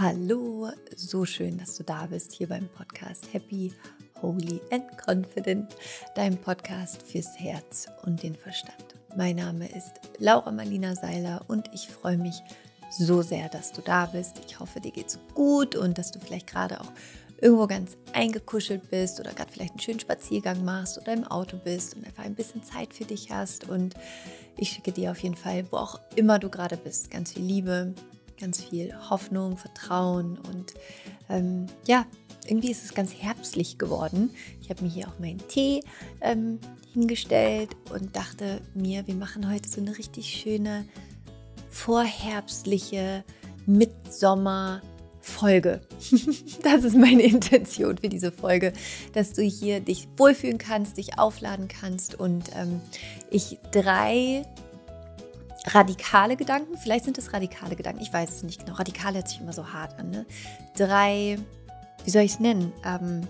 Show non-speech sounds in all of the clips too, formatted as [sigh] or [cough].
Hallo, so schön, dass du da bist hier beim Podcast Happy, Holy and Confident, deinem Podcast fürs Herz und den Verstand. Mein Name ist Laura Marlina Seiler und ich freue mich so sehr, dass du da bist. Ich hoffe, dir geht's gut und dass du vielleicht gerade auch irgendwo ganz eingekuschelt bist oder gerade vielleicht einen schönen Spaziergang machst oder im Auto bist und einfach ein bisschen Zeit für dich hast. Und ich schicke dir auf jeden Fall, wo auch immer du gerade bist, ganz viel Liebe, ganz viel Hoffnung, Vertrauen und ähm, ja, irgendwie ist es ganz herbstlich geworden. Ich habe mir hier auch meinen Tee ähm, hingestellt und dachte mir, wir machen heute so eine richtig schöne vorherbstliche Mitsommer- Folge. [laughs] Das ist meine Intention für diese Folge, dass du hier dich wohlfühlen kannst, dich aufladen kannst und ähm, ich drei radikale Gedanken. Vielleicht sind es radikale Gedanken, ich weiß es nicht genau. Radikal hört sich immer so hart an. Ne? Drei, wie soll ich es nennen? Ähm,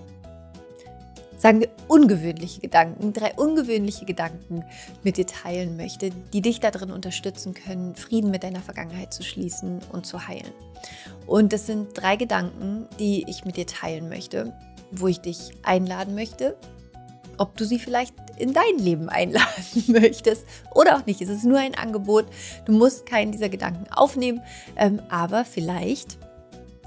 sagen wir ungewöhnliche Gedanken, drei ungewöhnliche Gedanken mit dir teilen möchte, die dich darin unterstützen können, Frieden mit deiner Vergangenheit zu schließen und zu heilen. Und das sind drei Gedanken, die ich mit dir teilen möchte, wo ich dich einladen möchte, ob du sie vielleicht in dein Leben einladen [laughs] möchtest oder auch nicht. Es ist nur ein Angebot. Du musst keinen dieser Gedanken aufnehmen, ähm, aber vielleicht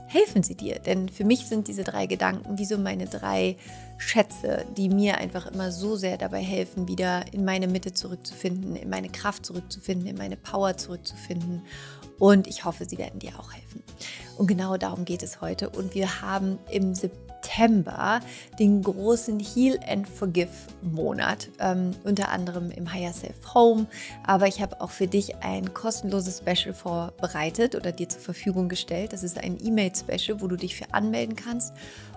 helfen sie dir. Denn für mich sind diese drei Gedanken wie so meine drei Schätze, die mir einfach immer so sehr dabei helfen, wieder in meine Mitte zurückzufinden, in meine Kraft zurückzufinden, in meine Power zurückzufinden. Und ich hoffe, sie werden dir auch helfen. Und genau darum geht es heute. Und wir haben im September September den großen Heal and Forgive Monat, ähm, unter anderem im Higher Self Home. Aber ich habe auch für dich ein kostenloses Special vorbereitet oder dir zur Verfügung gestellt. Das ist ein E-Mail-Special, wo du dich für anmelden kannst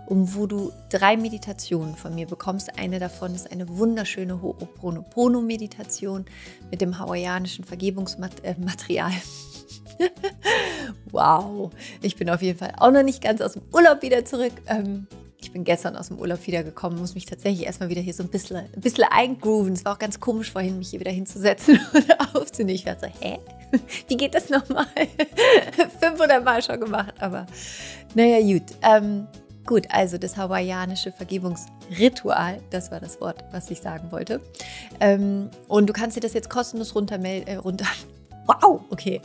um wo du drei Meditationen von mir bekommst. Eine davon ist eine wunderschöne Ho'oponopono-Meditation mit dem hawaiianischen Vergebungsmaterial. [laughs] wow, ich bin auf jeden Fall auch noch nicht ganz aus dem Urlaub wieder zurück. Ähm, ich bin gestern aus dem Urlaub wiedergekommen, muss mich tatsächlich erstmal wieder hier so ein bisschen, ein bisschen eingrooven. Es war auch ganz komisch vorhin, mich hier wieder hinzusetzen oder [laughs] aufzunehmen. Ich war so, hä? [laughs] Wie geht das nochmal? 500 Mal schon gemacht, aber naja, gut. Ähm, Gut, also das hawaiianische Vergebungsritual, das war das Wort, was ich sagen wollte. Ähm, und du kannst dir das jetzt kostenlos runter, äh, runter wow, okay,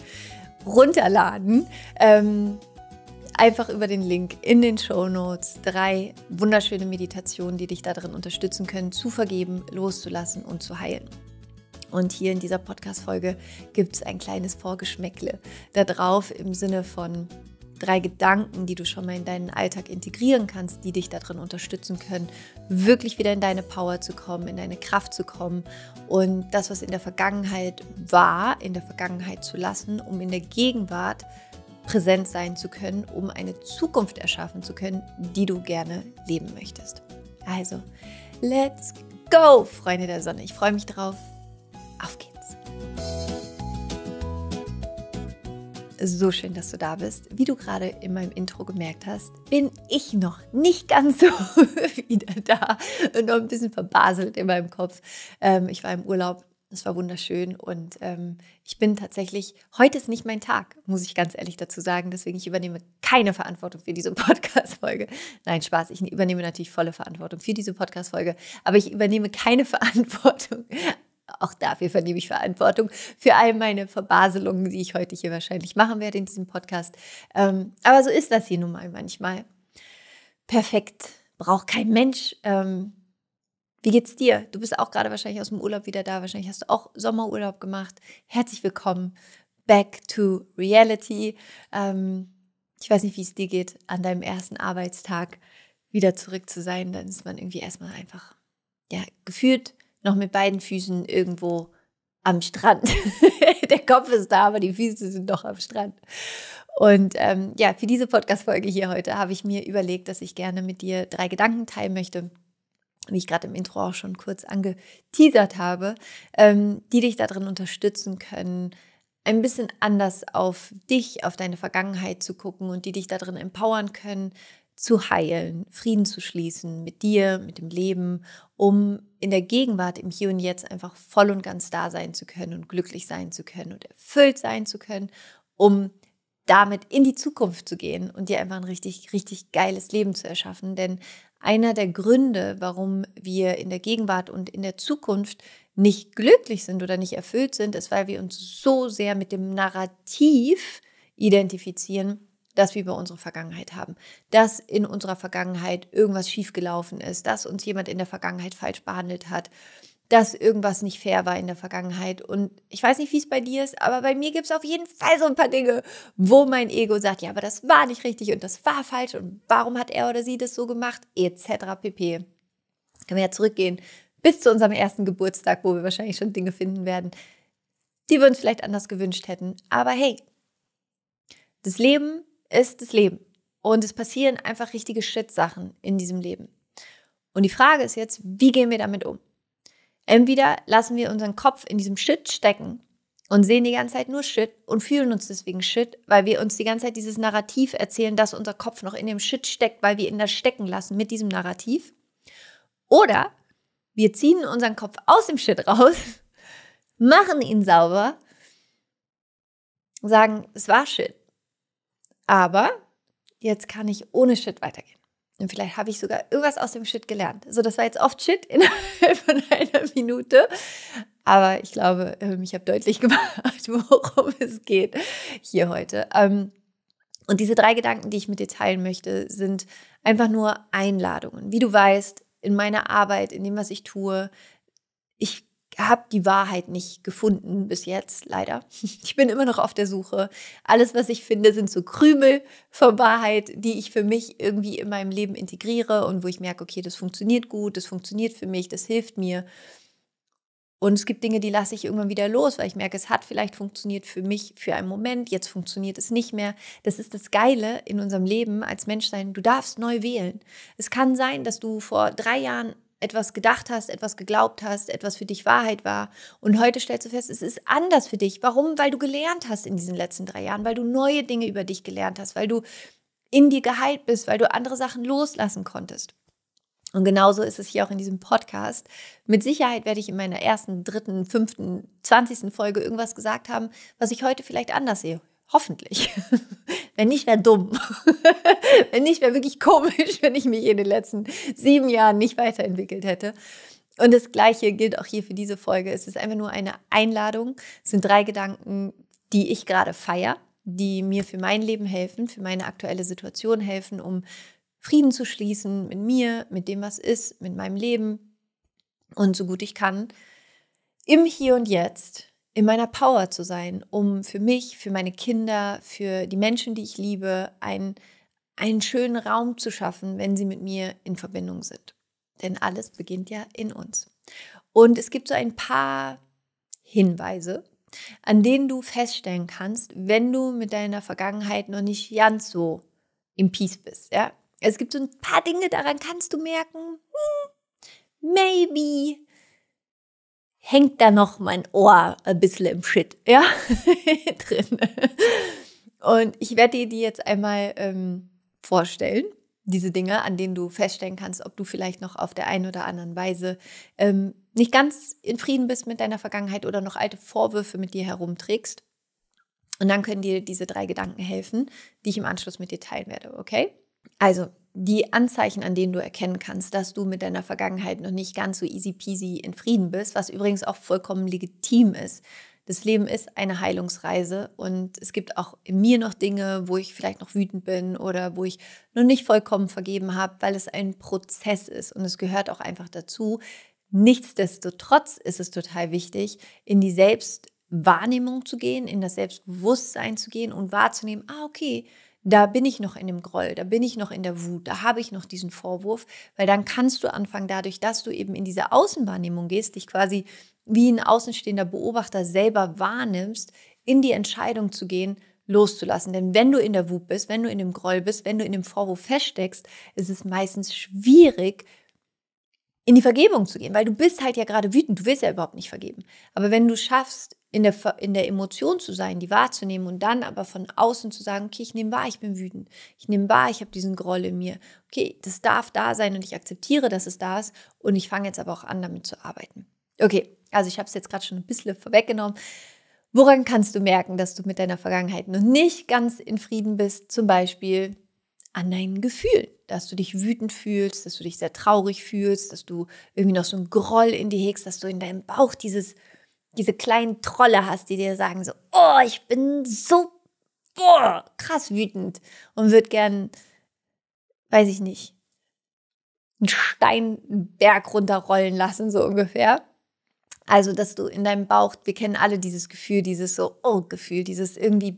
runterladen. Ähm, einfach über den Link in den Show Notes drei wunderschöne Meditationen, die dich darin unterstützen können, zu vergeben, loszulassen und zu heilen. Und hier in dieser Podcast-Folge gibt es ein kleines Vorgeschmäckle darauf im Sinne von, drei Gedanken, die du schon mal in deinen Alltag integrieren kannst, die dich darin unterstützen können, wirklich wieder in deine Power zu kommen, in deine Kraft zu kommen und das, was in der Vergangenheit war, in der Vergangenheit zu lassen, um in der Gegenwart präsent sein zu können, um eine Zukunft erschaffen zu können, die du gerne leben möchtest. Also, let's go, Freunde der Sonne. Ich freue mich drauf. Auf geht's so schön, dass du da bist. Wie du gerade in meinem Intro gemerkt hast, bin ich noch nicht ganz so [laughs] wieder da und noch ein bisschen verbaselt in meinem Kopf. Ähm, ich war im Urlaub, es war wunderschön und ähm, ich bin tatsächlich, heute ist nicht mein Tag, muss ich ganz ehrlich dazu sagen. Deswegen, ich übernehme keine Verantwortung für diese [laughs] Podcast-Folge. Nein, Spaß, ich übernehme natürlich volle Verantwortung für diese Podcast-Folge, aber ich übernehme keine [laughs] Verantwortung auch dafür vernehme ich Verantwortung für all meine Verbaselungen, die ich heute hier wahrscheinlich machen werde in diesem Podcast. Ähm, aber so ist das hier nun mal manchmal. Perfekt, braucht kein Mensch. Ähm, wie geht's dir? Du bist auch gerade wahrscheinlich aus dem Urlaub wieder da. Wahrscheinlich hast du auch Sommerurlaub gemacht. Herzlich willkommen back to reality. Ähm, ich weiß nicht, wie es dir geht, an deinem ersten Arbeitstag wieder zurück zu sein. Dann ist man irgendwie erstmal einfach ja, gefühlt noch mit beiden Füßen irgendwo am Strand. [laughs] Der Kopf ist da, aber die Füße sind noch am Strand. Und ähm, ja, für diese Podcast-Folge hier heute habe ich mir überlegt, dass ich gerne mit dir drei Gedanken teilen möchte, wie ich gerade im Intro auch schon kurz angeteasert habe, ähm, die dich darin unterstützen können, ein bisschen anders auf dich, auf deine Vergangenheit zu gucken und die dich darin empowern können, zu heilen, Frieden zu schließen mit dir, mit dem Leben, um in der Gegenwart, im Hier und Jetzt einfach voll und ganz da sein zu können und glücklich sein zu können und erfüllt sein zu können, um damit in die Zukunft zu gehen und dir einfach ein richtig, richtig geiles Leben zu erschaffen. Denn einer der Gründe, warum wir in der Gegenwart und in der Zukunft nicht glücklich sind oder nicht erfüllt sind, ist, weil wir uns so sehr mit dem Narrativ identifizieren, dass wir über unsere Vergangenheit haben, dass in unserer Vergangenheit irgendwas schiefgelaufen ist, dass uns jemand in der Vergangenheit falsch behandelt hat, dass irgendwas nicht fair war in der Vergangenheit. Und ich weiß nicht, wie es bei dir ist, aber bei mir gibt es auf jeden Fall so ein paar Dinge, wo mein Ego sagt, ja, aber das war nicht richtig und das war falsch und warum hat er oder sie das so gemacht, etc. pp. Können wir ja zurückgehen bis zu unserem ersten Geburtstag, wo wir wahrscheinlich schon Dinge finden werden, die wir uns vielleicht anders gewünscht hätten. Aber hey, das Leben ist das Leben. Und es passieren einfach richtige Shit-Sachen in diesem Leben. Und die Frage ist jetzt, wie gehen wir damit um? Entweder lassen wir unseren Kopf in diesem Shit stecken und sehen die ganze Zeit nur Shit und fühlen uns deswegen Shit, weil wir uns die ganze Zeit dieses Narrativ erzählen, dass unser Kopf noch in dem Shit steckt, weil wir ihn da stecken lassen mit diesem Narrativ. Oder wir ziehen unseren Kopf aus dem Shit raus, [laughs] machen ihn sauber, sagen, es war Shit aber jetzt kann ich ohne Shit weitergehen. Und vielleicht habe ich sogar irgendwas aus dem Shit gelernt. So, das war jetzt oft Shit innerhalb von einer Minute. Aber ich glaube, ähm, ich habe deutlich [laughs] gemacht, worum es geht hier heute. Ähm, und diese drei Gedanken, die ich mit dir teilen möchte, sind einfach nur Einladungen. Wie du weißt, in meiner Arbeit, in dem, was ich tue, ich habe die Wahrheit nicht gefunden bis jetzt, leider. [laughs] Ich bin immer noch auf der Suche. Alles, was ich finde, sind so Krümel von Wahrheit, die ich für mich irgendwie in meinem Leben integriere und wo ich merke, okay, das funktioniert gut, das funktioniert für mich, das hilft mir. Und es gibt Dinge, die lasse ich irgendwann wieder los, weil ich merke, es hat vielleicht funktioniert für mich für einen Moment, jetzt funktioniert es nicht mehr. Das ist das Geile in unserem Leben als Menschsein. Du darfst neu wählen. Es kann sein, dass du vor drei Jahren etwas gedacht hast, etwas geglaubt hast, etwas für dich Wahrheit war. Und heute stellst du fest, es ist anders für dich. Warum? Weil du gelernt hast in diesen letzten drei Jahren, weil du neue Dinge über dich gelernt hast, weil du in dir geheilt bist, weil du andere Sachen loslassen konntest. Und genauso ist es hier auch in diesem Podcast. Mit Sicherheit werde ich in meiner ersten, dritten, fünften, zwanzigsten Folge irgendwas gesagt haben, was ich heute vielleicht anders sehe. Hoffentlich. [laughs] Wenn nicht, wäre dumm. [laughs] wenn nicht, wäre wirklich komisch, wenn ich mich in den letzten sieben Jahren nicht weiterentwickelt hätte. Und das Gleiche gilt auch hier für diese Folge. Es ist einfach nur eine Einladung. Es sind drei Gedanken, die ich gerade feiere, die mir für mein Leben helfen, für meine aktuelle Situation helfen, um Frieden zu schließen mit mir, mit dem, was ist, mit meinem Leben und so gut ich kann. Im Hier und Jetzt in meiner Power zu sein, um für mich, für meine Kinder, für die Menschen, die ich liebe, einen, einen schönen Raum zu schaffen, wenn sie mit mir in Verbindung sind. Denn alles beginnt ja in uns. Und es gibt so ein paar Hinweise, an denen du feststellen kannst, wenn du mit deiner Vergangenheit noch nicht ganz so im Peace bist. Ja? Es gibt so ein paar Dinge, daran kannst du merken, hm, maybe hängt da noch mein Ohr ein bisschen im Shit, ja, [laughs] drin. Und ich werde dir die jetzt einmal ähm, vorstellen, diese Dinge, an denen du feststellen kannst, ob du vielleicht noch auf der einen oder anderen Weise ähm, nicht ganz in Frieden bist mit deiner Vergangenheit oder noch alte Vorwürfe mit dir herumträgst. Und dann können dir diese drei Gedanken helfen, die ich im Anschluss mit dir teilen werde, okay? Also die Anzeichen, an denen du erkennen kannst, dass du mit deiner Vergangenheit noch nicht ganz so easy peasy in Frieden bist, was übrigens auch vollkommen legitim ist. Das Leben ist eine Heilungsreise und es gibt auch in mir noch Dinge, wo ich vielleicht noch wütend bin oder wo ich noch nicht vollkommen vergeben habe, weil es ein Prozess ist und es gehört auch einfach dazu. Nichtsdestotrotz ist es total wichtig, in die Selbstwahrnehmung zu gehen, in das Selbstbewusstsein zu gehen und wahrzunehmen, ah okay, da bin ich noch in dem Groll, da bin ich noch in der Wut, da habe ich noch diesen Vorwurf, weil dann kannst du anfangen, dadurch, dass du eben in diese Außenwahrnehmung gehst, dich quasi wie ein außenstehender Beobachter selber wahrnimmst, in die Entscheidung zu gehen, loszulassen. Denn wenn du in der Wut bist, wenn du in dem Groll bist, wenn du in dem Vorwurf feststeckst, ist es meistens schwierig, in die Vergebung zu gehen, weil du bist halt ja gerade wütend, du willst ja überhaupt nicht vergeben. Aber wenn du schaffst, in der, in der Emotion zu sein, die wahrzunehmen und dann aber von außen zu sagen, okay, ich nehme wahr, ich bin wütend, ich nehme wahr, ich habe diesen Groll in mir, okay, das darf da sein und ich akzeptiere, dass es da ist und ich fange jetzt aber auch an, damit zu arbeiten. Okay, also ich habe es jetzt gerade schon ein bisschen vorweggenommen. Woran kannst du merken, dass du mit deiner Vergangenheit noch nicht ganz in Frieden bist? Zum Beispiel an deinen Gefühlen, dass du dich wütend fühlst, dass du dich sehr traurig fühlst, dass du irgendwie noch so einen Groll in dir hegst, dass du in deinem Bauch dieses diese kleinen Trolle hast, die dir sagen so, oh, ich bin so oh, krass wütend und würde gern, weiß ich nicht, einen Steinberg runterrollen lassen, so ungefähr. Also, dass du in deinem Bauch, wir kennen alle dieses Gefühl, dieses so, oh, Gefühl, dieses irgendwie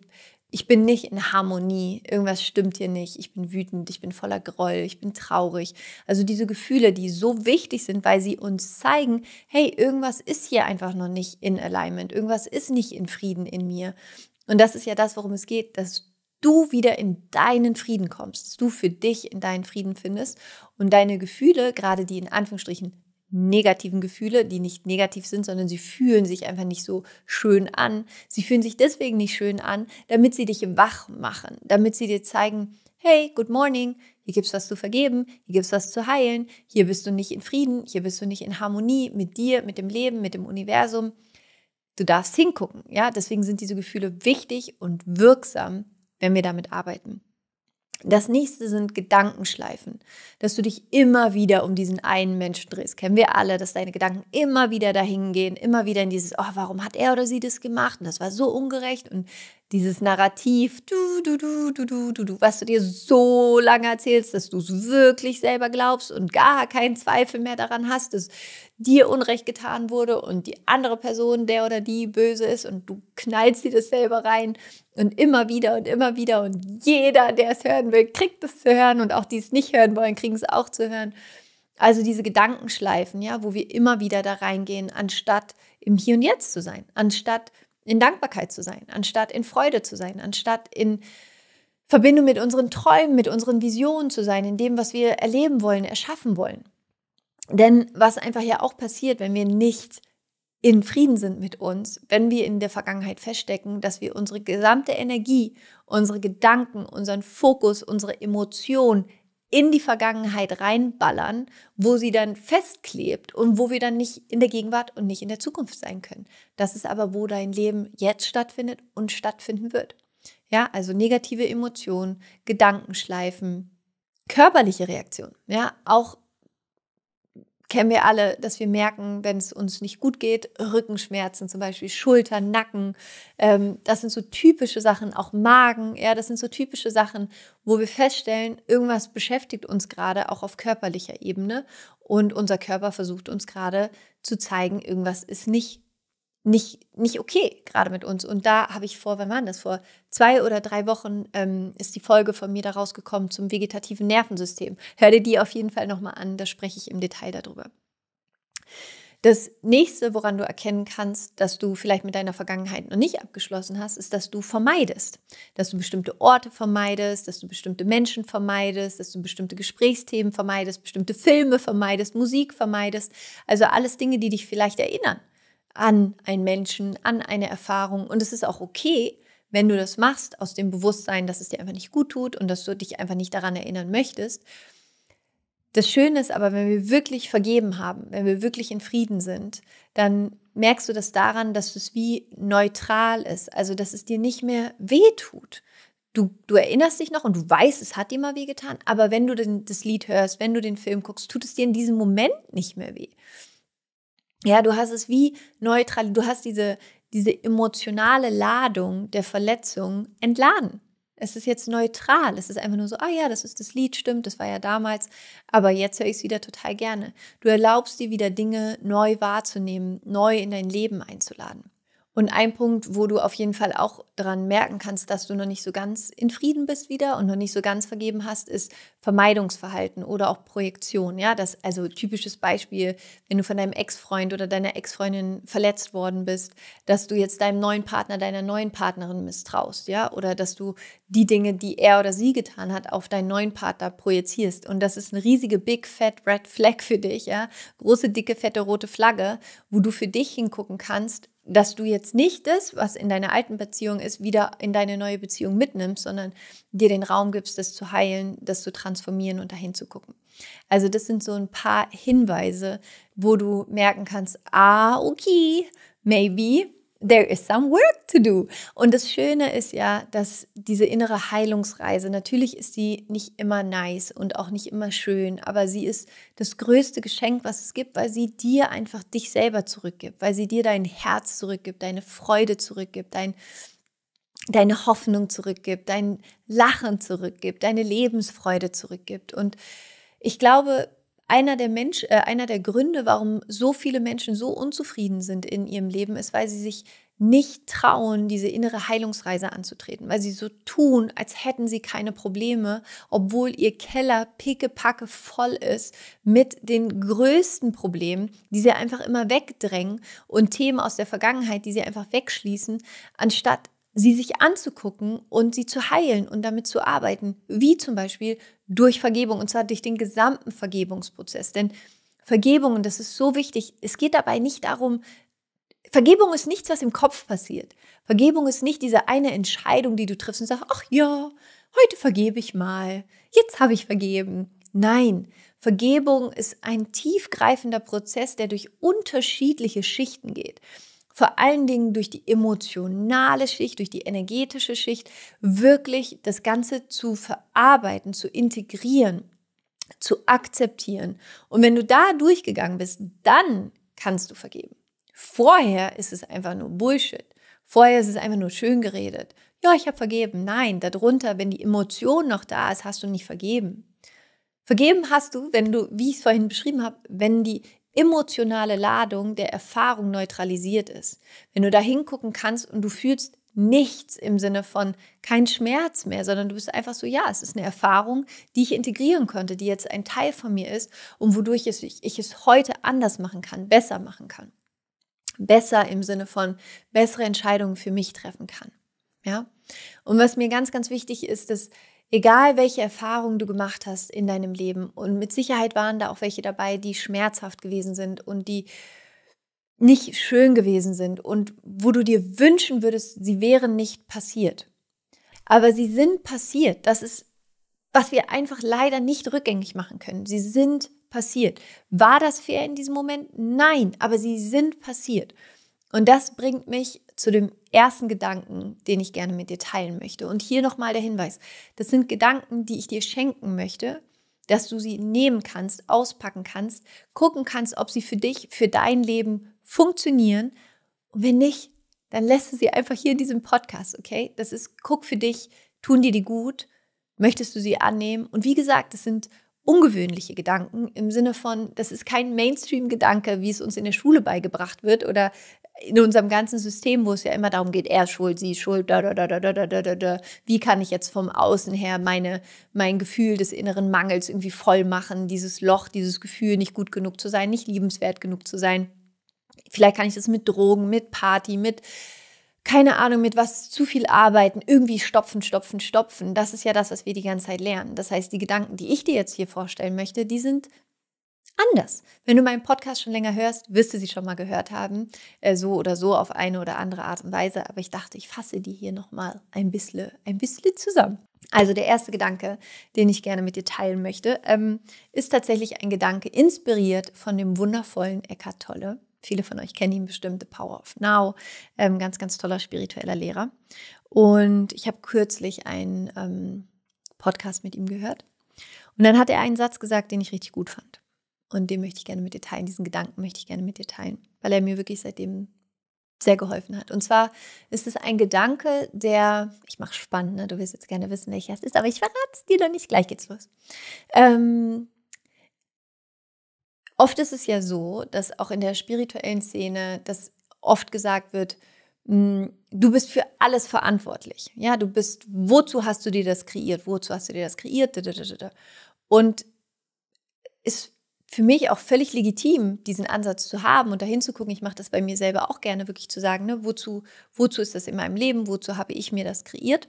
ich bin nicht in Harmonie, irgendwas stimmt hier nicht, ich bin wütend, ich bin voller Groll, ich bin traurig. Also diese Gefühle, die so wichtig sind, weil sie uns zeigen, hey, irgendwas ist hier einfach noch nicht in Alignment, irgendwas ist nicht in Frieden in mir. Und das ist ja das, worum es geht, dass du wieder in deinen Frieden kommst, dass du für dich in deinen Frieden findest und deine Gefühle, gerade die in Anführungsstrichen negativen Gefühle, die nicht negativ sind, sondern sie fühlen sich einfach nicht so schön an. Sie fühlen sich deswegen nicht schön an, damit sie dich wach machen, damit sie dir zeigen, hey, good morning, hier gibt es was zu vergeben, hier gibt es was zu heilen, hier bist du nicht in Frieden, hier bist du nicht in Harmonie mit dir, mit dem Leben, mit dem Universum. Du darfst hingucken, ja, deswegen sind diese Gefühle wichtig und wirksam, wenn wir damit arbeiten. Das nächste sind Gedankenschleifen, dass du dich immer wieder um diesen einen Menschen drehst. Kennen wir alle, dass deine Gedanken immer wieder dahin gehen, immer wieder in dieses, oh, warum hat er oder sie das gemacht? Und das war so ungerecht und dieses Narrativ, du, du, du, du, du, du, du, was du dir so lange erzählst, dass du es wirklich selber glaubst und gar keinen Zweifel mehr daran hast, dass dir Unrecht getan wurde und die andere Person, der oder die böse ist und du knallst dir das selber rein und immer wieder und immer wieder und jeder, der es hören will, kriegt es zu hören und auch die es nicht hören wollen, kriegen es auch zu hören. Also diese Gedankenschleifen, ja, wo wir immer wieder da reingehen, anstatt im Hier und Jetzt zu sein, anstatt in Dankbarkeit zu sein, anstatt in Freude zu sein, anstatt in Verbindung mit unseren Träumen, mit unseren Visionen zu sein, in dem, was wir erleben wollen, erschaffen wollen. Denn was einfach ja auch passiert, wenn wir nicht in Frieden sind mit uns, wenn wir in der Vergangenheit feststecken, dass wir unsere gesamte Energie, unsere Gedanken, unseren Fokus, unsere Emotionen in die Vergangenheit reinballern, wo sie dann festklebt und wo wir dann nicht in der Gegenwart und nicht in der Zukunft sein können. Das ist aber, wo dein Leben jetzt stattfindet und stattfinden wird. Ja, also negative Emotionen, Gedankenschleifen, körperliche Reaktionen. Ja, auch kennen wir alle, dass wir merken, wenn es uns nicht gut geht, Rückenschmerzen zum Beispiel, Schultern, Nacken, ähm, das sind so typische Sachen, auch Magen, ja, das sind so typische Sachen, wo wir feststellen, irgendwas beschäftigt uns gerade auch auf körperlicher Ebene und unser Körper versucht uns gerade zu zeigen, irgendwas ist nicht nicht, nicht okay, gerade mit uns. Und da habe ich vor, wann waren das? Vor zwei oder drei Wochen ähm, ist die Folge von mir da rausgekommen zum vegetativen Nervensystem. Hör dir die auf jeden Fall nochmal an, da spreche ich im Detail darüber. Das nächste, woran du erkennen kannst, dass du vielleicht mit deiner Vergangenheit noch nicht abgeschlossen hast, ist, dass du vermeidest. Dass du bestimmte Orte vermeidest, dass du bestimmte Menschen vermeidest, dass du bestimmte Gesprächsthemen vermeidest, bestimmte Filme vermeidest, Musik vermeidest. Also alles Dinge, die dich vielleicht erinnern an einen Menschen, an eine Erfahrung. Und es ist auch okay, wenn du das machst, aus dem Bewusstsein, dass es dir einfach nicht gut tut und dass du dich einfach nicht daran erinnern möchtest. Das Schöne ist aber, wenn wir wirklich vergeben haben, wenn wir wirklich in Frieden sind, dann merkst du das daran, dass es wie neutral ist, also dass es dir nicht mehr wehtut. Du, du erinnerst dich noch und du weißt, es hat dir mal weh getan, aber wenn du den, das Lied hörst, wenn du den Film guckst, tut es dir in diesem Moment nicht mehr weh. Ja, du hast es wie neutral, du hast diese, diese emotionale Ladung der Verletzung entladen. Es ist jetzt neutral. Es ist einfach nur so, ah oh ja, das ist das Lied, stimmt, das war ja damals, aber jetzt höre ich es wieder total gerne. Du erlaubst dir wieder Dinge neu wahrzunehmen, neu in dein Leben einzuladen. Und ein Punkt, wo du auf jeden Fall auch dran merken kannst, dass du noch nicht so ganz in Frieden bist wieder und noch nicht so ganz vergeben hast, ist Vermeidungsverhalten oder auch Projektion. Ja, das also typisches Beispiel, wenn du von deinem Ex-Freund oder deiner Ex-Freundin verletzt worden bist, dass du jetzt deinem neuen Partner, deiner neuen Partnerin misstraust, ja, oder dass du die Dinge, die er oder sie getan hat, auf deinen neuen Partner projizierst. Und das ist eine riesige Big Fat Red Flag für dich, ja, große dicke fette rote Flagge, wo du für dich hingucken kannst dass du jetzt nicht das, was in deiner alten Beziehung ist, wieder in deine neue Beziehung mitnimmst, sondern dir den Raum gibst, das zu heilen, das zu transformieren und dahin zu gucken. Also das sind so ein paar Hinweise, wo du merken kannst, ah, okay, maybe, there is some work to do. Und das Schöne ist ja, dass diese innere Heilungsreise, natürlich ist sie nicht immer nice und auch nicht immer schön, aber sie ist das größte Geschenk, was es gibt, weil sie dir einfach dich selber zurückgibt, weil sie dir dein Herz zurückgibt, deine Freude zurückgibt, dein, deine Hoffnung zurückgibt, dein Lachen zurückgibt, deine Lebensfreude zurückgibt. Und ich glaube, einer der, Mensch, äh, einer der Gründe, warum so viele Menschen so unzufrieden sind in ihrem Leben, ist, weil sie sich nicht trauen, diese innere Heilungsreise anzutreten, weil sie so tun, als hätten sie keine Probleme, obwohl ihr Keller pickepacke voll ist mit den größten Problemen, die sie einfach immer wegdrängen und Themen aus der Vergangenheit, die sie einfach wegschließen, anstatt sie sich anzugucken und sie zu heilen und damit zu arbeiten, wie zum Beispiel durch Vergebung und zwar durch den gesamten Vergebungsprozess. Denn Vergebung, und das ist so wichtig, es geht dabei nicht darum, Vergebung ist nichts, was im Kopf passiert. Vergebung ist nicht diese eine Entscheidung, die du triffst und sagst, ach ja, heute vergebe ich mal, jetzt habe ich vergeben. Nein, Vergebung ist ein tiefgreifender Prozess, der durch unterschiedliche Schichten geht vor allen Dingen durch die emotionale Schicht, durch die energetische Schicht, wirklich das Ganze zu verarbeiten, zu integrieren, zu akzeptieren. Und wenn du da durchgegangen bist, dann kannst du vergeben. Vorher ist es einfach nur Bullshit. Vorher ist es einfach nur schön geredet. Ja, ich habe vergeben. Nein, darunter, wenn die Emotion noch da ist, hast du nicht vergeben. Vergeben hast du, wenn du, wie ich es vorhin beschrieben habe, wenn die emotionale Ladung der Erfahrung neutralisiert ist. Wenn du da hingucken kannst und du fühlst nichts im Sinne von kein Schmerz mehr, sondern du bist einfach so, ja, es ist eine Erfahrung, die ich integrieren konnte, die jetzt ein Teil von mir ist und wodurch ich, ich es heute anders machen kann, besser machen kann. Besser im Sinne von bessere Entscheidungen für mich treffen kann. Ja. Und was mir ganz, ganz wichtig ist, dass Egal, welche Erfahrungen du gemacht hast in deinem Leben, und mit Sicherheit waren da auch welche dabei, die schmerzhaft gewesen sind und die nicht schön gewesen sind und wo du dir wünschen würdest, sie wären nicht passiert. Aber sie sind passiert. Das ist, was wir einfach leider nicht rückgängig machen können. Sie sind passiert. War das fair in diesem Moment? Nein, aber sie sind passiert. Und das bringt mich zu dem ersten Gedanken, den ich gerne mit dir teilen möchte. Und hier nochmal der Hinweis, das sind Gedanken, die ich dir schenken möchte, dass du sie nehmen kannst, auspacken kannst, gucken kannst, ob sie für dich, für dein Leben funktionieren. Und wenn nicht, dann lässt du sie einfach hier in diesem Podcast, okay? Das ist, guck für dich, tun dir die gut, möchtest du sie annehmen? Und wie gesagt, das sind ungewöhnliche Gedanken im Sinne von, das ist kein Mainstream-Gedanke, wie es uns in der Schule beigebracht wird oder in unserem ganzen System, wo es ja immer darum geht, er ist schuld, sie ist schuld, da, da, da, da, da, da, da, da, wie kann ich jetzt vom Außen her meine, mein Gefühl des inneren Mangels irgendwie voll machen, dieses Loch, dieses Gefühl, nicht gut genug zu sein, nicht liebenswert genug zu sein. Vielleicht kann ich das mit Drogen, mit Party, mit keine Ahnung, mit was zu viel arbeiten, irgendwie stopfen, stopfen, stopfen. Das ist ja das, was wir die ganze Zeit lernen. Das heißt, die Gedanken, die ich dir jetzt hier vorstellen möchte, die sind anders. Wenn du meinen Podcast schon länger hörst, wirst du sie schon mal gehört haben, äh, so oder so auf eine oder andere Art und Weise, aber ich dachte, ich fasse die hier nochmal ein bisschen, ein bisschen zusammen. Also der erste Gedanke, den ich gerne mit dir teilen möchte, ähm, ist tatsächlich ein Gedanke inspiriert von dem wundervollen Eckhart Tolle. Viele von euch kennen ihn bestimmt, The Power of Now, ähm, ganz, ganz toller spiritueller Lehrer. Und ich habe kürzlich einen ähm, Podcast mit ihm gehört. Und dann hat er einen Satz gesagt, den ich richtig gut fand. Und den möchte ich gerne mit dir teilen, diesen Gedanken möchte ich gerne mit dir teilen, weil er mir wirklich seitdem sehr geholfen hat. Und zwar ist es ein Gedanke, der, ich mache spannend, ne? du wirst jetzt gerne wissen, welcher es ist, aber ich verrate es dir dann nicht, gleich geht's los. Ähm, oft ist es ja so, dass auch in der spirituellen Szene, dass oft gesagt wird, hm, du bist für alles verantwortlich. Ja, du bist, wozu hast du dir das kreiert? Wozu hast du dir das kreiert? Und es für mich auch völlig legitim, diesen Ansatz zu haben und dahin zu gucken. Ich mache das bei mir selber auch gerne, wirklich zu sagen, ne, wozu, wozu ist das in meinem Leben, wozu habe ich mir das kreiert.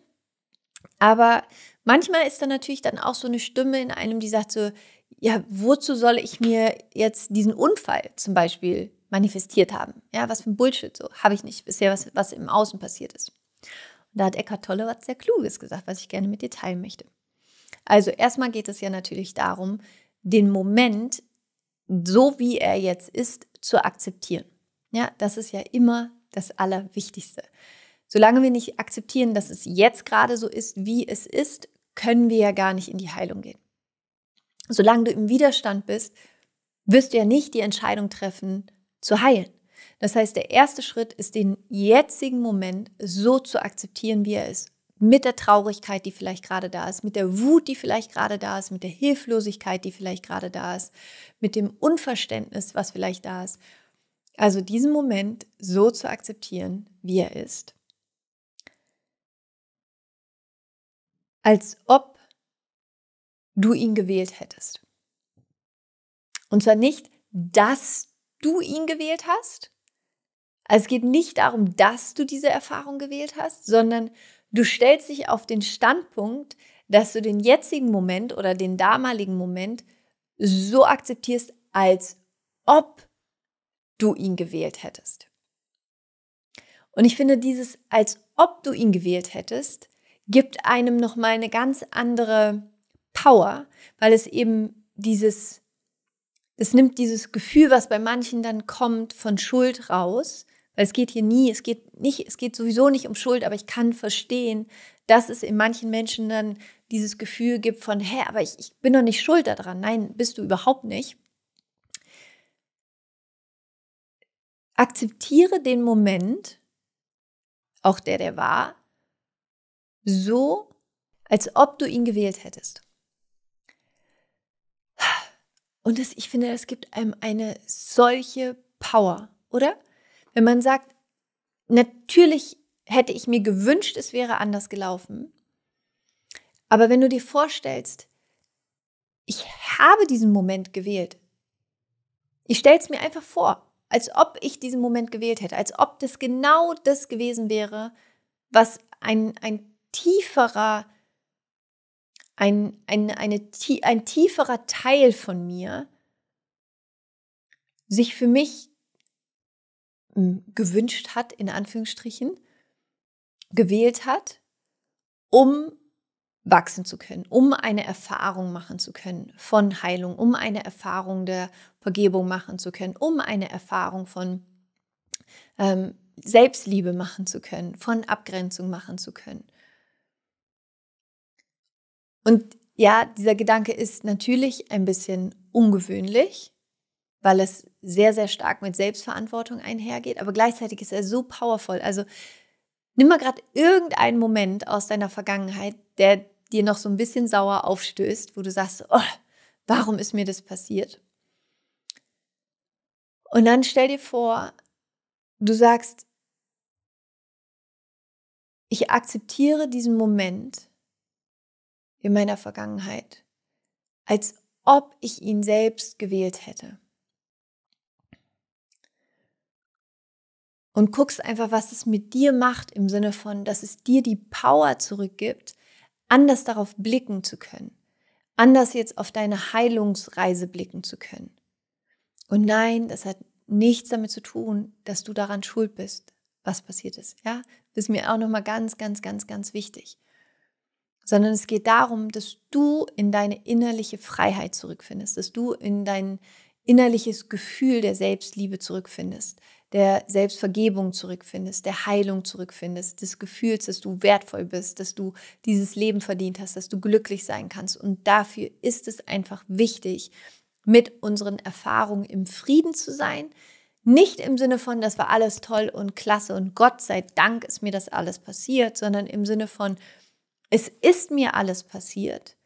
Aber manchmal ist da natürlich dann auch so eine Stimme in einem, die sagt so, ja, wozu soll ich mir jetzt diesen Unfall zum Beispiel manifestiert haben? Ja, was für ein Bullshit, so habe ich nicht bisher, was, was im Außen passiert ist. Und da hat Eckhart Tolle was sehr Kluges gesagt, was ich gerne mit dir teilen möchte. Also erstmal geht es ja natürlich darum, den Moment so wie er jetzt ist, zu akzeptieren. Ja, das ist ja immer das Allerwichtigste. Solange wir nicht akzeptieren, dass es jetzt gerade so ist, wie es ist, können wir ja gar nicht in die Heilung gehen. Solange du im Widerstand bist, wirst du ja nicht die Entscheidung treffen, zu heilen. Das heißt, der erste Schritt ist, den jetzigen Moment so zu akzeptieren, wie er ist mit der Traurigkeit, die vielleicht gerade da ist, mit der Wut, die vielleicht gerade da ist, mit der Hilflosigkeit, die vielleicht gerade da ist, mit dem Unverständnis, was vielleicht da ist. Also diesen Moment so zu akzeptieren, wie er ist. Als ob du ihn gewählt hättest. Und zwar nicht, dass du ihn gewählt hast. Also es geht nicht darum, dass du diese Erfahrung gewählt hast, sondern Du stellst dich auf den Standpunkt, dass du den jetzigen Moment oder den damaligen Moment so akzeptierst, als ob du ihn gewählt hättest. Und ich finde, dieses als ob du ihn gewählt hättest, gibt einem nochmal eine ganz andere Power, weil es eben dieses, es nimmt dieses Gefühl, was bei manchen dann kommt, von Schuld raus weil es geht hier nie, es geht nicht, es geht sowieso nicht um Schuld, aber ich kann verstehen, dass es in manchen Menschen dann dieses Gefühl gibt von, hä, aber ich, ich bin doch nicht schuld daran. Nein, bist du überhaupt nicht. Akzeptiere den Moment, auch der, der war, so, als ob du ihn gewählt hättest. Und das, ich finde, das gibt einem eine solche Power, oder? Wenn man sagt, natürlich hätte ich mir gewünscht, es wäre anders gelaufen, aber wenn du dir vorstellst, ich habe diesen Moment gewählt. Ich stelle es mir einfach vor, als ob ich diesen Moment gewählt hätte, als ob das genau das gewesen wäre, was ein, ein tieferer, ein, ein, eine, ein tieferer Teil von mir sich für mich gewünscht hat, in Anführungsstrichen, gewählt hat, um wachsen zu können, um eine Erfahrung machen zu können von Heilung, um eine Erfahrung der Vergebung machen zu können, um eine Erfahrung von ähm, Selbstliebe machen zu können, von Abgrenzung machen zu können. Und ja, dieser Gedanke ist natürlich ein bisschen ungewöhnlich, weil es sehr, sehr stark mit Selbstverantwortung einhergeht. Aber gleichzeitig ist er so powerful. Also nimm mal gerade irgendeinen Moment aus deiner Vergangenheit, der dir noch so ein bisschen sauer aufstößt, wo du sagst, oh, warum ist mir das passiert? Und dann stell dir vor, du sagst, ich akzeptiere diesen Moment in meiner Vergangenheit, als ob ich ihn selbst gewählt hätte. und guckst einfach, was es mit dir macht im Sinne von, dass es dir die Power zurückgibt, anders darauf blicken zu können, anders jetzt auf deine Heilungsreise blicken zu können. Und nein, das hat nichts damit zu tun, dass du daran schuld bist, was passiert ist. Ja, das ist mir auch noch mal ganz, ganz, ganz, ganz wichtig. Sondern es geht darum, dass du in deine innerliche Freiheit zurückfindest, dass du in dein innerliches Gefühl der Selbstliebe zurückfindest, der Selbstvergebung zurückfindest, der Heilung zurückfindest, des Gefühls, dass du wertvoll bist, dass du dieses Leben verdient hast, dass du glücklich sein kannst. Und dafür ist es einfach wichtig, mit unseren Erfahrungen im Frieden zu sein. Nicht im Sinne von, das war alles toll und klasse und Gott sei Dank ist mir das alles passiert, sondern im Sinne von, es ist mir alles passiert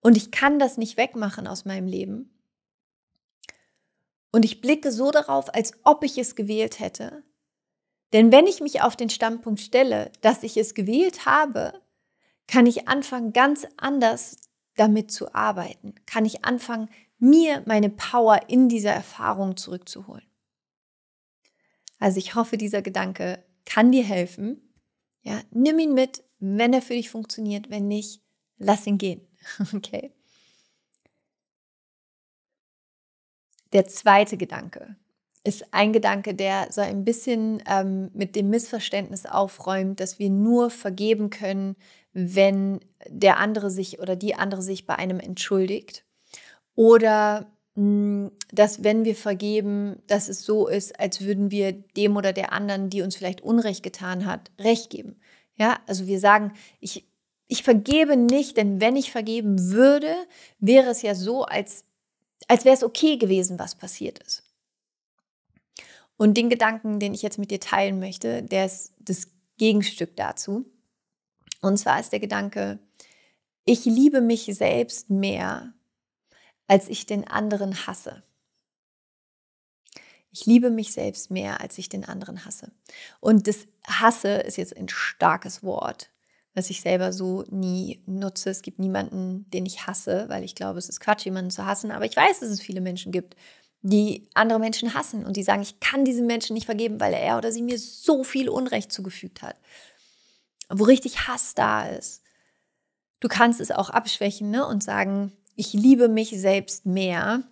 und ich kann das nicht wegmachen aus meinem Leben. Und ich blicke so darauf, als ob ich es gewählt hätte. Denn wenn ich mich auf den Standpunkt stelle, dass ich es gewählt habe, kann ich anfangen, ganz anders damit zu arbeiten. Kann ich anfangen, mir meine Power in dieser Erfahrung zurückzuholen. Also ich hoffe, dieser Gedanke kann dir helfen. Ja, nimm ihn mit, wenn er für dich funktioniert, wenn nicht, lass ihn gehen. [laughs] Okay? Der zweite Gedanke ist ein Gedanke, der so ein bisschen ähm, mit dem Missverständnis aufräumt, dass wir nur vergeben können, wenn der andere sich oder die andere sich bei einem entschuldigt. Oder mh, hm, dass wenn wir vergeben, dass es so ist, als würden wir dem oder der anderen, die uns vielleicht Unrecht getan hat, Recht geben. Ja, also wir sagen, ich, ich vergebe nicht, denn wenn ich vergeben würde, wäre es ja so, als als wäre es okay gewesen, was passiert ist. Und den Gedanken, den ich jetzt mit dir teilen möchte, der ist das Gegenstück dazu. Und zwar ist der Gedanke, ich liebe mich selbst mehr, als ich den anderen hasse. Ich liebe mich selbst mehr, als ich den anderen hasse. Und das Hasse ist jetzt ein starkes Wort was ich selber so nie nutze. Es gibt niemanden, den ich hasse, weil ich glaube, es ist Quatsch, jemanden zu hassen. Aber ich weiß, dass es viele Menschen gibt, die andere Menschen hassen und die sagen, ich kann diesen Menschen nicht vergeben, weil er oder sie mir so viel Unrecht zugefügt hat. Wo richtig Hass da ist. Du kannst es auch abschwächen ne? und sagen, ich liebe mich selbst mehr,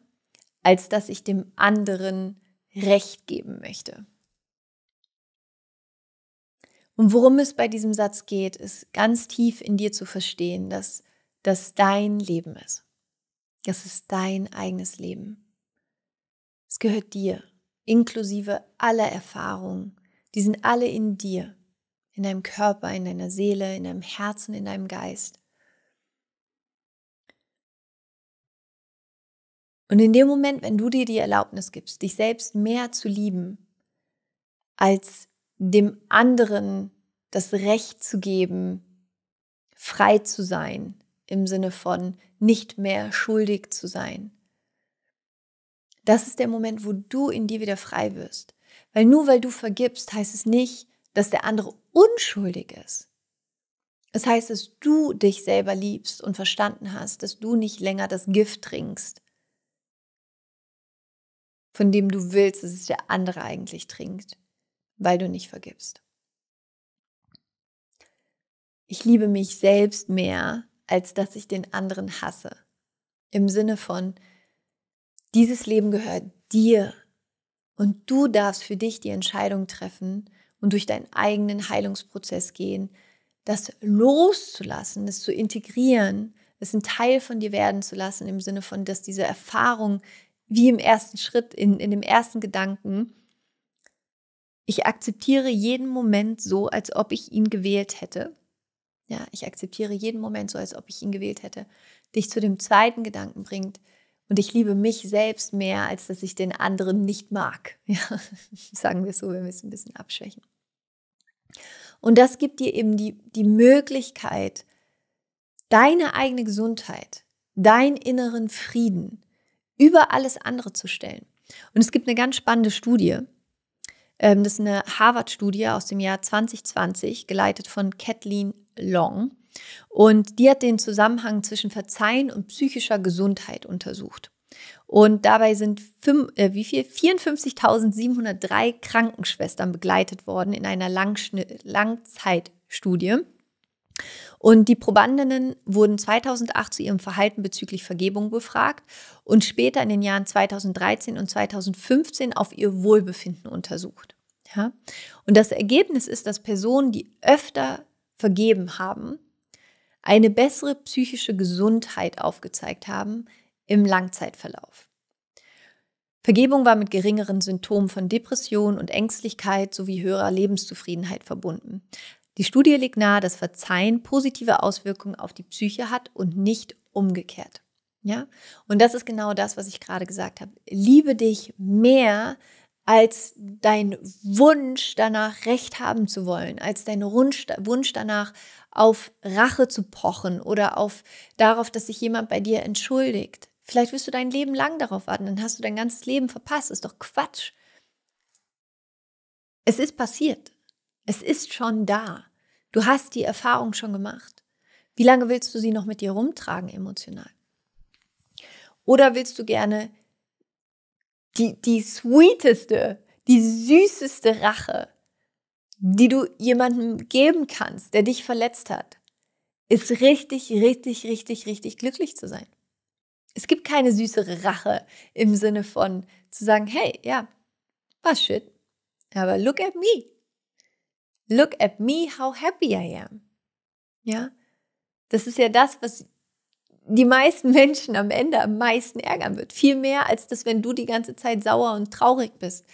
als dass ich dem anderen Recht geben möchte. Und worum es bei diesem Satz geht, ist ganz tief in dir zu verstehen, dass das dein Leben ist. Das ist dein eigenes Leben. Es gehört dir, inklusive aller Erfahrungen. Die sind alle in dir, in deinem Körper, in deiner Seele, in deinem Herzen, in deinem Geist. Und in dem Moment, wenn du dir die Erlaubnis gibst, dich selbst mehr zu lieben als dem anderen das Recht zu geben, frei zu sein, im Sinne von nicht mehr schuldig zu sein. Das ist der Moment, wo du in dir wieder frei wirst. Weil nur weil du vergibst, heißt es nicht, dass der andere unschuldig ist. Es heißt, dass du dich selber liebst und verstanden hast, dass du nicht länger das Gift trinkst, von dem du willst, dass es der andere eigentlich trinkt weil du nicht vergibst. Ich liebe mich selbst mehr, als dass ich den anderen hasse. Im Sinne von, dieses Leben gehört dir und du darfst für dich die Entscheidung treffen und durch deinen eigenen Heilungsprozess gehen, das loszulassen, das zu integrieren, es ein Teil von dir werden zu lassen, im Sinne von, dass diese Erfahrung wie im ersten Schritt, in, in dem ersten Gedanken, ich akzeptiere jeden Moment so, als ob ich ihn gewählt hätte. Ja, ich akzeptiere jeden Moment so, als ob ich ihn gewählt hätte. Dich zu dem zweiten Gedanken bringt. Und ich liebe mich selbst mehr, als dass ich den anderen nicht mag. [laughs] Ja, sagen wir es so, wir müssen ein bisschen abschwächen. Und das gibt dir eben die, die Möglichkeit, deine eigene Gesundheit, deinen inneren Frieden über alles andere zu stellen. Und es gibt eine ganz spannende Studie, ähm, das ist eine Harvard-Studie aus dem Jahr 2020, geleitet von Kathleen Long. Und die hat den Zusammenhang zwischen Verzeihen und psychischer Gesundheit untersucht. Und dabei sind äh, 54.703 Krankenschwestern begleitet worden in einer Langschnitt Langzeitstudie. Und die Probandinnen wurden 2008 zu ihrem Verhalten bezüglich Vergebung befragt und später in den Jahren 2013 und 2015 auf ihr Wohlbefinden untersucht. Ja? Und das Ergebnis ist, dass Personen, die öfter vergeben haben, eine bessere psychische Gesundheit aufgezeigt haben im Langzeitverlauf. Vergebung war mit geringeren Symptomen von Depression und Ängstlichkeit sowie höherer Lebenszufriedenheit verbunden. Die Studie legt nahe, dass Verzeihen positive Auswirkungen auf die Psyche hat und nicht umgekehrt. Ja? Und das ist genau das, was ich gerade gesagt habe. Liebe dich mehr als dein Wunsch danach Recht haben zu wollen, als dein Wunsch, Wunsch danach auf Rache zu pochen oder auf darauf, dass sich jemand bei dir entschuldigt. Vielleicht wirst du dein Leben lang darauf warten, dann hast du dein ganzes Leben verpasst. Ist doch Quatsch. Es ist passiert. Es ist schon da. Du hast die Erfahrung schon gemacht. Wie lange willst du sie noch mit dir rumtragen emotional? Oder willst du gerne die, die sweeteste, die süßeste Rache, die du jemandem geben kannst, der dich verletzt hat, ist richtig, richtig, richtig, richtig glücklich zu sein. Es gibt keine süßere Rache im Sinne von zu sagen, hey, ja, was shit, aber look at me. Look at me, how happy I am. Ja, das ist ja das, was die meisten [laughs] Menschen am Ende am meisten ärgern wird. Viel mehr als das, wenn du die ganze Zeit sauer und traurig bist.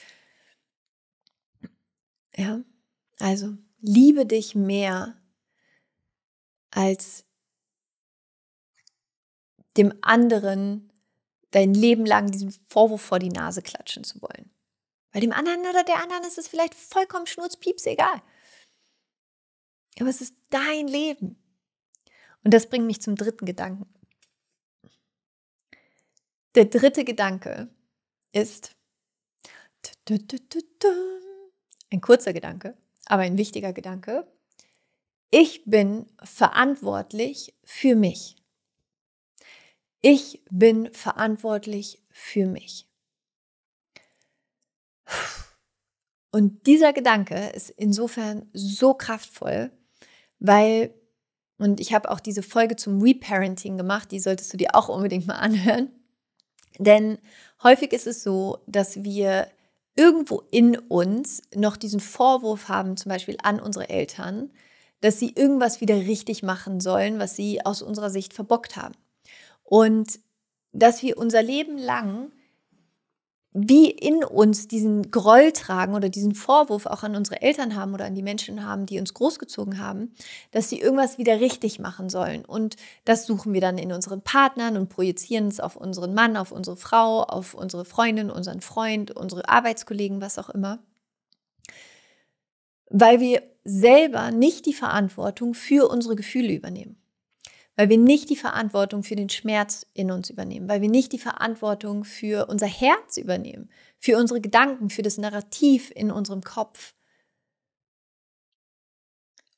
Ja, also liebe dich mehr als dem anderen dein Leben lang diesen Vorwurf vor die Nase klatschen zu wollen. Weil dem anderen oder der anderen ist es vielleicht vollkommen schnurzpieps egal. Aber es ist dein Leben. Und das bringt mich zum dritten Gedanken. Der dritte Gedanke ist ein kurzer Gedanke, aber ein wichtiger Gedanke. Ich bin verantwortlich für mich. Ich bin verantwortlich für mich. Und dieser Gedanke ist insofern so kraftvoll, weil, und ich habe auch diese Folge zum Reparenting gemacht, die solltest du dir auch unbedingt mal anhören. Denn häufig ist es so, dass wir irgendwo in uns noch diesen Vorwurf haben, zum Beispiel an unsere Eltern, dass sie irgendwas wieder richtig machen sollen, was sie aus unserer Sicht verbockt haben. Und dass wir unser Leben lang wie in uns diesen Groll tragen oder diesen Vorwurf auch an unsere Eltern haben oder an die Menschen haben, die uns großgezogen haben, dass sie irgendwas wieder richtig machen sollen. Und das suchen wir dann in unseren Partnern und projizieren es auf unseren Mann, auf unsere Frau, auf unsere Freundin, unseren Freund, unsere Arbeitskollegen, was auch immer. Weil wir selber nicht die Verantwortung für unsere Gefühle übernehmen weil wir nicht die Verantwortung für den Schmerz in uns übernehmen, weil wir nicht die Verantwortung für unser Herz übernehmen, für unsere Gedanken, für das Narrativ in unserem Kopf.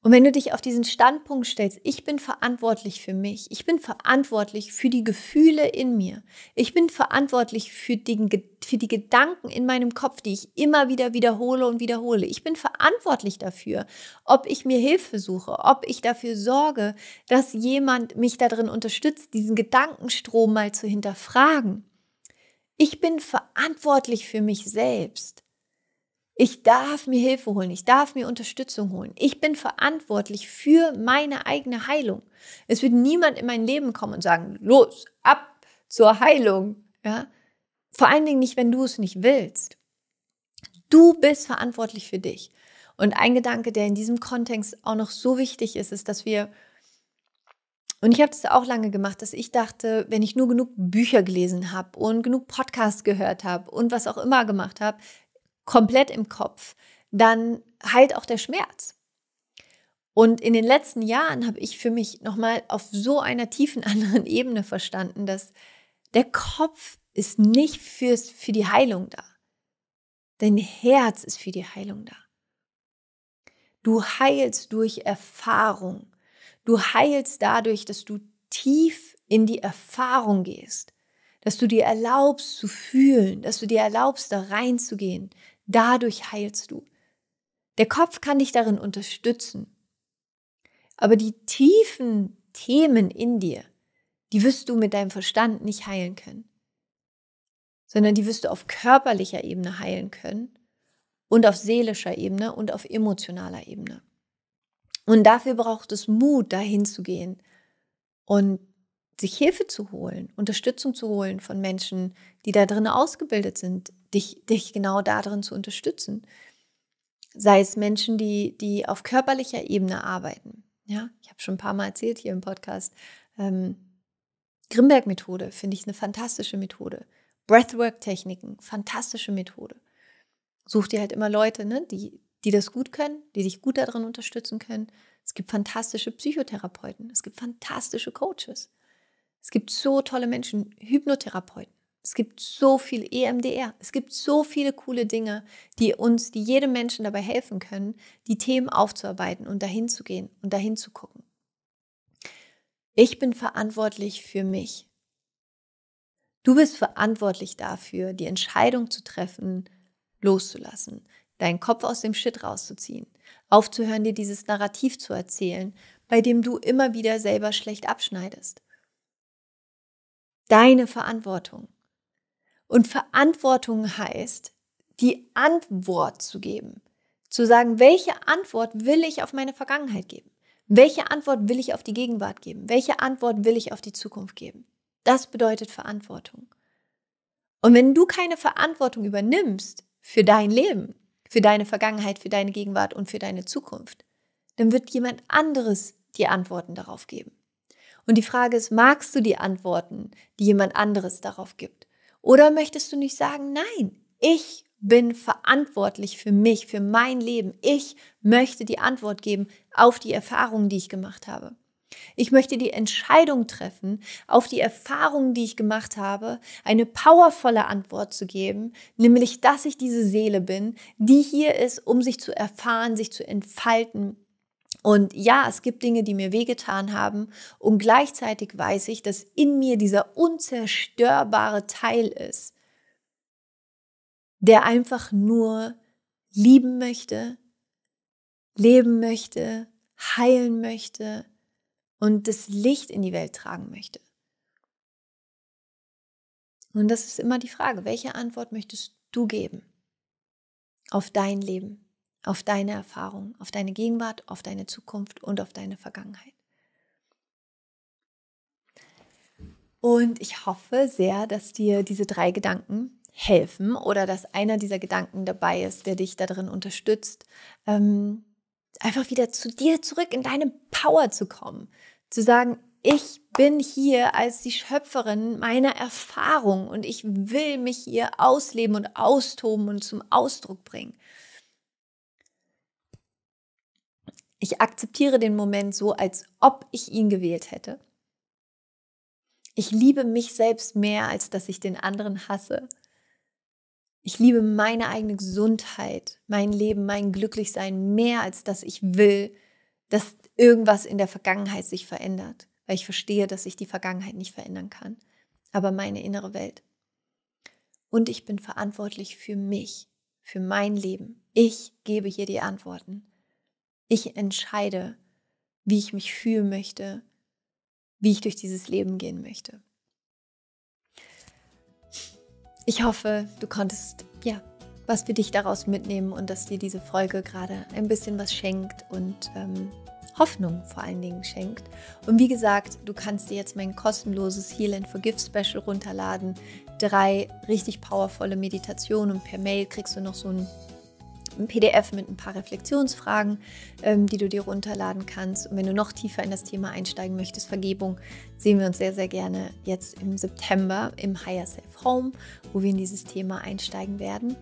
Und wenn du dich auf diesen Standpunkt stellst, ich bin verantwortlich für mich, ich bin verantwortlich für die Gefühle in mir, ich bin verantwortlich für, den, für die Gedanken in meinem Kopf, die ich immer wieder wiederhole und wiederhole, ich bin verantwortlich dafür, ob ich mir Hilfe suche, ob ich dafür sorge, dass jemand mich darin unterstützt, diesen Gedankenstrom mal zu hinterfragen. Ich bin verantwortlich für mich selbst. Ich darf mir Hilfe holen, ich darf mir Unterstützung holen. Ich bin verantwortlich für meine eigene Heilung. Es wird niemand in mein Leben kommen und sagen, los, ab zur Heilung. Ja? Vor allen Dingen nicht, wenn du es nicht willst. Du bist verantwortlich für dich. Und ein Gedanke, der in diesem Kontext auch noch so wichtig ist, ist, dass wir, und ich habe das auch lange gemacht, dass ich dachte, wenn ich nur genug Bücher gelesen habe und genug Podcasts gehört habe und was auch immer gemacht habe, komplett im Kopf, dann heilt auch der Schmerz. Und in den letzten Jahren habe ich für mich nochmal auf so einer tiefen [laughs] anderen Ebene verstanden, dass der Kopf ist nicht fürs, für die Heilung da. Dein Herz ist für die Heilung da. Du heilst durch Erfahrung. Du heilst dadurch, dass du tief in die Erfahrung gehst, dass du dir erlaubst zu fühlen, dass du dir erlaubst da reinzugehen, Dadurch heilst du. Der Kopf kann dich darin unterstützen. Aber die tiefen Themen in dir, die wirst du mit deinem Verstand nicht heilen können, sondern die wirst du auf körperlicher Ebene heilen können und auf seelischer Ebene und auf emotionaler Ebene. Und dafür braucht es Mut, dahin zu gehen und sich Hilfe zu holen, Unterstützung zu holen von Menschen, die da drin ausgebildet sind, dich, dich genau darin zu unterstützen. Sei es Menschen, die, die auf körperlicher Ebene arbeiten. Ja, ich habe schon ein paar Mal erzählt hier im Podcast. Ähm, Grimberg-Methode finde ich eine fantastische Methode. Breathwork-Techniken, fantastische Methode. Such dir halt immer Leute, ne, die, die das gut können, die dich gut darin unterstützen können. Es gibt fantastische Psychotherapeuten, es gibt fantastische Coaches. Es gibt so tolle Menschen, Hypnotherapeuten. Es gibt so viel EMDR, es gibt so viele coole Dinge, die uns, die jedem Menschen dabei helfen können, die Themen aufzuarbeiten und dahin zu gehen und dahin zu gucken. Ich bin verantwortlich für mich. Du bist verantwortlich dafür, die Entscheidung zu treffen, loszulassen, deinen Kopf aus dem Shit rauszuziehen, aufzuhören, dir dieses Narrativ zu erzählen, bei dem du immer wieder selber schlecht abschneidest. Deine Verantwortung. Und Verantwortung heißt, die Antwort zu geben. Zu sagen, welche Antwort will ich auf meine Vergangenheit geben? Welche Antwort will ich auf die Gegenwart geben? Welche Antwort will ich auf die Zukunft geben? Das bedeutet Verantwortung. Und wenn du keine Verantwortung übernimmst für dein Leben, für deine Vergangenheit, für deine Gegenwart und für deine Zukunft, dann wird jemand anderes die Antworten darauf geben. Und die Frage ist, magst du die Antworten, die jemand anderes darauf gibt? Oder möchtest du nicht sagen, nein, ich bin verantwortlich für mich, für mein Leben. Ich möchte die Antwort geben auf die Erfahrungen, die ich gemacht habe. Ich möchte die Entscheidung treffen, auf die Erfahrungen, die ich gemacht habe, eine powervolle Antwort zu geben, nämlich dass ich diese Seele bin, die hier ist, um sich zu erfahren, sich zu entfalten, und ja, es gibt Dinge, die mir wehgetan haben. Und gleichzeitig weiß ich, dass in mir dieser unzerstörbare Teil ist, der einfach nur lieben möchte, leben möchte, heilen möchte und das Licht in die Welt tragen möchte. Und das ist immer die Frage, welche Antwort möchtest du geben auf dein Leben? auf deine Erfahrung, auf deine Gegenwart, auf deine Zukunft und auf deine Vergangenheit. Und ich hoffe sehr, dass dir diese drei Gedanken helfen oder dass einer dieser Gedanken dabei ist, der dich darin unterstützt, ähm, einfach wieder zu dir zurück in deine Power zu kommen. Zu sagen, ich bin hier als die Schöpferin meiner Erfahrung und ich will mich hier ausleben und austoben und zum Ausdruck bringen. Ich akzeptiere den Moment so, als ob ich ihn gewählt hätte. Ich liebe mich selbst mehr, als dass ich den anderen hasse. Ich liebe meine eigene Gesundheit, mein Leben, mein Glücklichsein mehr, als dass ich will, dass irgendwas in der Vergangenheit sich verändert, weil ich verstehe, dass ich die Vergangenheit nicht verändern kann, aber meine innere Welt. Und ich bin verantwortlich für mich, für mein Leben. Ich gebe hier die Antworten. Ich entscheide, wie ich mich fühlen möchte, wie ich durch dieses Leben gehen möchte. Ich hoffe, du konntest ja was für dich daraus mitnehmen und dass dir diese Folge gerade ein bisschen was schenkt und ähm, Hoffnung vor allen Dingen schenkt. Und wie gesagt, du kannst dir jetzt mein kostenloses Heal and Forgive Special runterladen. Drei richtig powervolle Meditationen und per Mail kriegst du noch so ein ein PDF mit ein paar Reflexionsfragen, ähm, die du dir runterladen kannst. Und wenn du noch tiefer in das Thema einsteigen möchtest, Vergebung, sehen wir uns sehr, sehr gerne jetzt im September im Higher Safe Home, wo wir in dieses Thema einsteigen werden.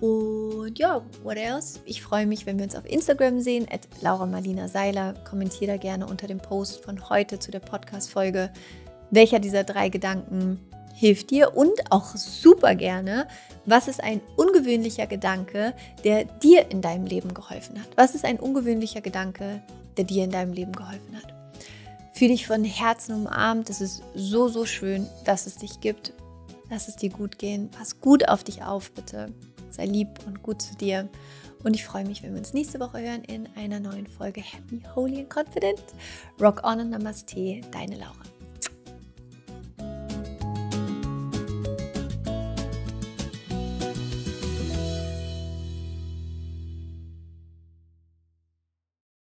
Und ja, what else? Ich freue mich, wenn wir uns auf Instagram sehen, at Laura Marlina Seiler. Kommentiere da gerne unter dem Post von heute zu der Podcast-Folge, welcher dieser drei Gedanken hilft dir und auch super gerne, was ist ein ungewöhnlicher Gedanke, der dir in deinem Leben geholfen hat? Was ist ein ungewöhnlicher Gedanke, der dir in deinem Leben geholfen hat? Fühl dich von Herzen umarmt. Es ist so, so schön, dass es dich gibt. Lass es dir gut gehen. Pass gut auf dich auf, bitte. Sei lieb und gut zu dir. Und ich freue mich, wenn wir uns nächste Woche hören in einer neuen Folge Happy, Holy and Confident. Rock on und Namaste, deine Laura.